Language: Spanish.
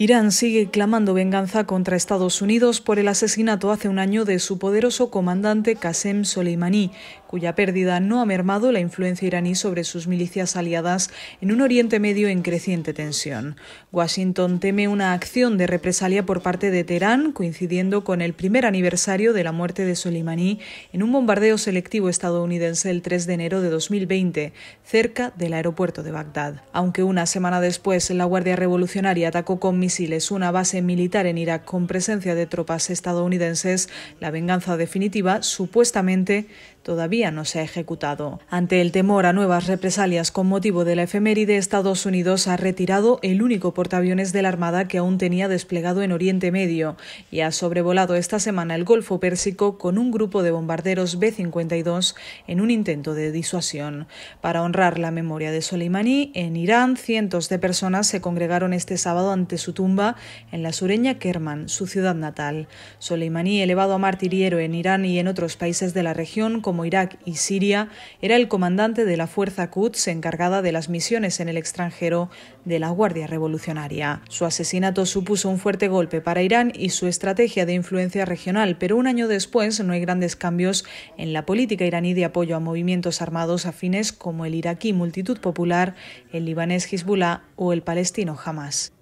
Irán sigue clamando venganza contra Estados Unidos por el asesinato hace un año de su poderoso comandante Qasem Soleimani, cuya pérdida no ha mermado la influencia iraní sobre sus milicias aliadas en un Oriente Medio en creciente tensión. Washington teme una acción de represalia por parte de Teherán, coincidiendo con el primer aniversario de la muerte de Soleimani en un bombardeo selectivo estadounidense el 3 de enero de 2020, cerca del aeropuerto de Bagdad. Aunque una semana después la Guardia Revolucionaria atacó con misiles una base militar en Irak con presencia de tropas estadounidenses, la venganza definitiva supuestamente todavía no se ha ejecutado. Ante el temor a nuevas represalias con motivo de la efeméride, Estados Unidos ha retirado el único portaaviones de la Armada que aún tenía desplegado en Oriente Medio y ha sobrevolado esta semana el Golfo Pérsico con un grupo de bombarderos B-52 en un intento de disuasión. Para honrar la memoria de Soleimani, en Irán cientos de personas se congregaron este sábado sábado ante su tumba en la sureña Kerman, su ciudad natal. Soleimani, elevado a martiriero en Irán y en otros países de la región como Irak y Siria, era el comandante de la Fuerza Quds encargada de las misiones en el extranjero de la Guardia Revolucionaria. Su asesinato supuso un fuerte golpe para Irán y su estrategia de influencia regional, pero un año después no hay grandes cambios en la política iraní de apoyo a movimientos armados afines como el iraquí Multitud Popular, el libanés Hezbollah o el palestino Hamas.